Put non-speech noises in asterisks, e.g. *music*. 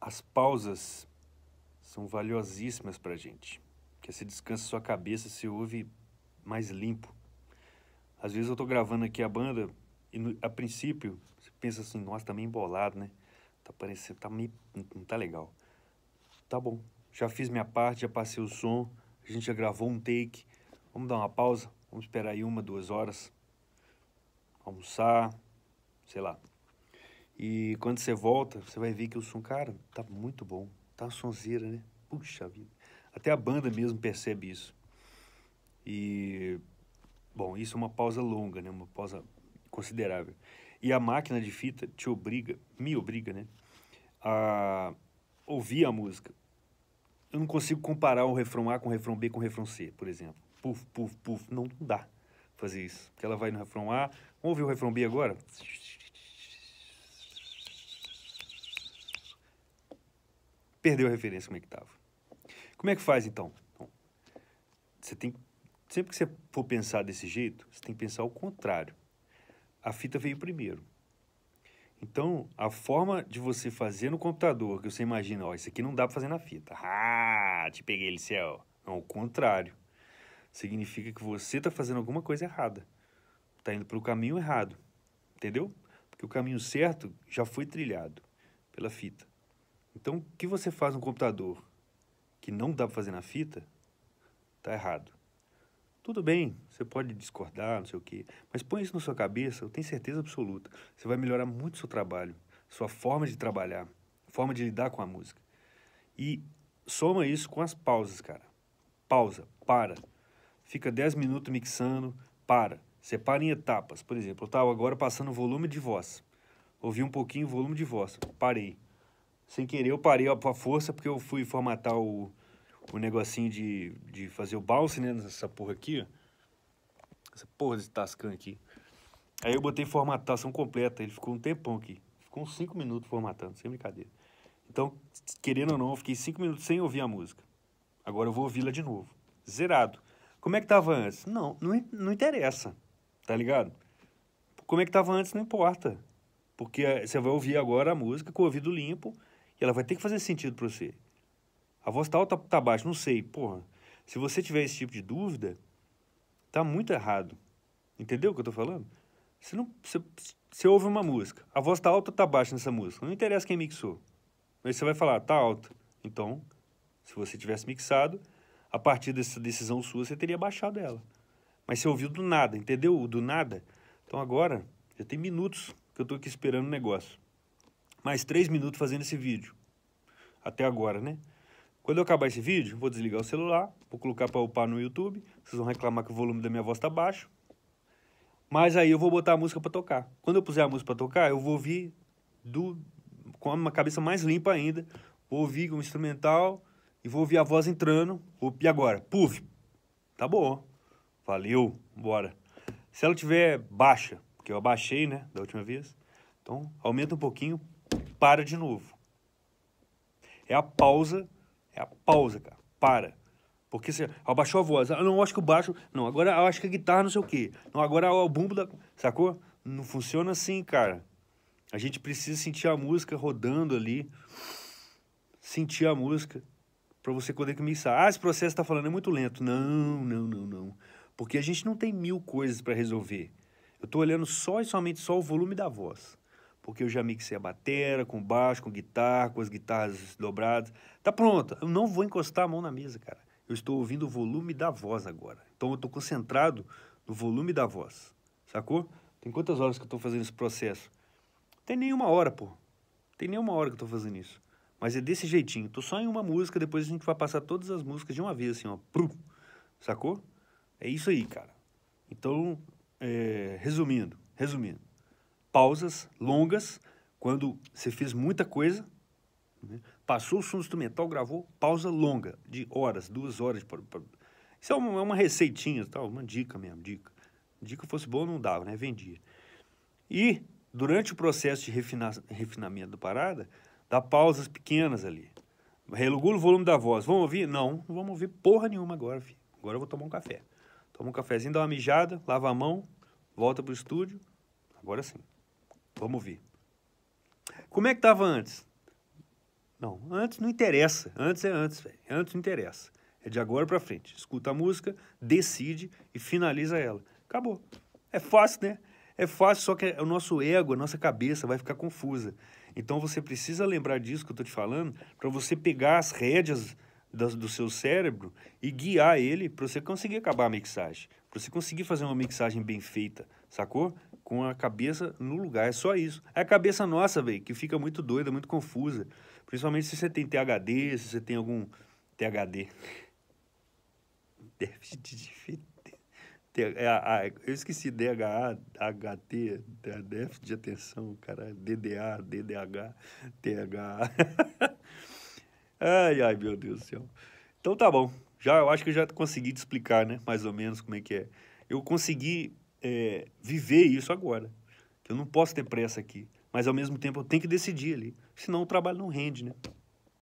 As pausas são valiosíssimas para a gente. que você é descansa sua cabeça, se ouve mais limpo. Às vezes eu estou gravando aqui a banda e no, a princípio você pensa assim, nossa, tá meio embolado, né? Tá parecendo, tá meio, não tá legal. Tá bom, já fiz minha parte, já passei o som, a gente já gravou um take. Vamos dar uma pausa, vamos esperar aí uma, duas horas. Almoçar, sei lá, e quando você volta, você vai ver que o som, cara, tá muito bom. Tá uma sonzeira, né? Puxa vida. Até a banda mesmo percebe isso. E, bom, isso é uma pausa longa, né? Uma pausa considerável. E a máquina de fita te obriga, me obriga, né? A ouvir a música. Eu não consigo comparar o refrão A com o refrão B com o refrão C, por exemplo. Puf, puf, puf. Não, não dá fazer isso. Porque ela vai no refrão A. Vamos ouvir o refrão B agora? Perdeu a referência como é que estava. Como é que faz então? então você tem sempre que você for pensar desse jeito, você tem que pensar o contrário. A fita veio primeiro. Então, a forma de você fazer no computador, que você imagina, ó, isso aqui não dá para fazer na fita. Ah, te peguei, Liceu. Não, o contrário. Significa que você está fazendo alguma coisa errada. Está indo para o caminho errado. Entendeu? Porque o caminho certo já foi trilhado pela fita. Então, o que você faz no computador que não dá para fazer na fita, tá errado. Tudo bem, você pode discordar, não sei o quê, mas põe isso na sua cabeça, eu tenho certeza absoluta. Você vai melhorar muito o seu trabalho, sua forma de trabalhar, forma de lidar com a música. E soma isso com as pausas, cara. Pausa, para. Fica 10 minutos mixando, para. Separa em etapas. Por exemplo, eu estava agora passando o volume de voz. Ouvi um pouquinho o volume de voz, parei sem querer eu parei ó, a força, porque eu fui formatar o, o negocinho de, de fazer o bounce, né? Nessa porra aqui, ó. Essa porra desse Tascan aqui. Aí eu botei formatação completa, ele ficou um tempão aqui. Ficou uns 5 minutos formatando, sem brincadeira. Então, querendo ou não, eu fiquei 5 minutos sem ouvir a música. Agora eu vou ouvi-la de novo. Zerado. Como é que tava antes? Não, não, não interessa, tá ligado? Como é que tava antes não importa. Porque eh, você vai ouvir agora a música com o ouvido limpo e ela vai ter que fazer sentido para você. A voz está alta ou está baixa? Não sei. Porra, se você tiver esse tipo de dúvida, tá muito errado. Entendeu o que eu estou falando? Você, não, você, você ouve uma música, a voz está alta ou está baixa nessa música? Não interessa quem mixou. Mas você vai falar, tá alta. Então, se você tivesse mixado, a partir dessa decisão sua, você teria baixado ela. Mas você ouviu do nada, entendeu? do nada. Então agora, já tem minutos que eu estou aqui esperando o negócio mais três minutos fazendo esse vídeo. Até agora, né? Quando eu acabar esse vídeo, vou desligar o celular, vou colocar para upar no YouTube. Vocês vão reclamar que o volume da minha voz tá baixo. Mas aí eu vou botar a música para tocar. Quando eu puser a música para tocar, eu vou ouvir do com uma cabeça mais limpa ainda, vou ouvir um instrumental e vou ouvir a voz entrando. E agora, puf. Tá bom. Valeu, bora. Se ela tiver baixa, porque eu abaixei, né, da última vez. Então, aumenta um pouquinho, para de novo. É a pausa, é a pausa, cara. Para. Porque você abaixou a voz. Ah, não, acho que o baixo. Não, agora eu acho que a guitarra não sei o quê. Não, agora o bumbo da. Sacou? Não funciona assim, cara. A gente precisa sentir a música rodando ali. Sentir a música. para você poder começar. Ah, esse processo tá falando é muito lento. Não, não, não, não. Porque a gente não tem mil coisas para resolver. Eu tô olhando só e somente só o volume da voz porque eu já mixei a bateria com baixo, com guitarra, com as guitarras dobradas. Tá pronto, eu não vou encostar a mão na mesa, cara. Eu estou ouvindo o volume da voz agora. Então eu estou concentrado no volume da voz, sacou? Tem quantas horas que eu estou fazendo esse processo? Tem nenhuma hora, pô. Tem nenhuma hora que eu estou fazendo isso. Mas é desse jeitinho. Estou só em uma música, depois a gente vai passar todas as músicas de uma vez, assim, ó. Prum, sacou? É isso aí, cara. Então, é, resumindo, resumindo pausas longas, quando você fez muita coisa, né? passou o som instrumental, gravou, pausa longa, de horas, duas horas. Pra, pra... Isso é uma, é uma receitinha, tal, uma dica mesmo, dica. Dica fosse boa, não dava, né? Vendia. E durante o processo de refina... refinamento da parada, dá pausas pequenas ali. relugula o volume da voz. Vamos ouvir? Não, não vamos ouvir porra nenhuma agora, filho. Agora eu vou tomar um café. Toma um cafezinho, dá uma mijada, lava a mão, volta pro estúdio. Agora sim. Vamos ver. Como é que estava antes? Não, antes não interessa. Antes é antes, velho. Antes não interessa. É de agora para frente. Escuta a música, decide e finaliza ela. Acabou. É fácil, né? É fácil, só que é o nosso ego, a nossa cabeça vai ficar confusa. Então você precisa lembrar disso que eu estou te falando, para você pegar as rédeas do, do seu cérebro e guiar ele para você conseguir acabar a mixagem, para você conseguir fazer uma mixagem bem feita, sacou? com a cabeça no lugar. É só isso. É a cabeça nossa, velho, que fica muito doida, muito confusa. Principalmente se você tem THD, se você tem algum THD. *laughs* Déficit de é, eu esqueci DHA, HT, déficit de atenção, cara, DDA, DDH, THA. *laughs* ai, ai, meu Deus do céu. Então tá bom. Já, eu acho que eu já consegui te explicar, né? Mais ou menos como é que é. Eu consegui é, viver isso agora. Eu não posso ter pressa aqui, mas ao mesmo tempo eu tenho que decidir ali, senão o trabalho não rende, né?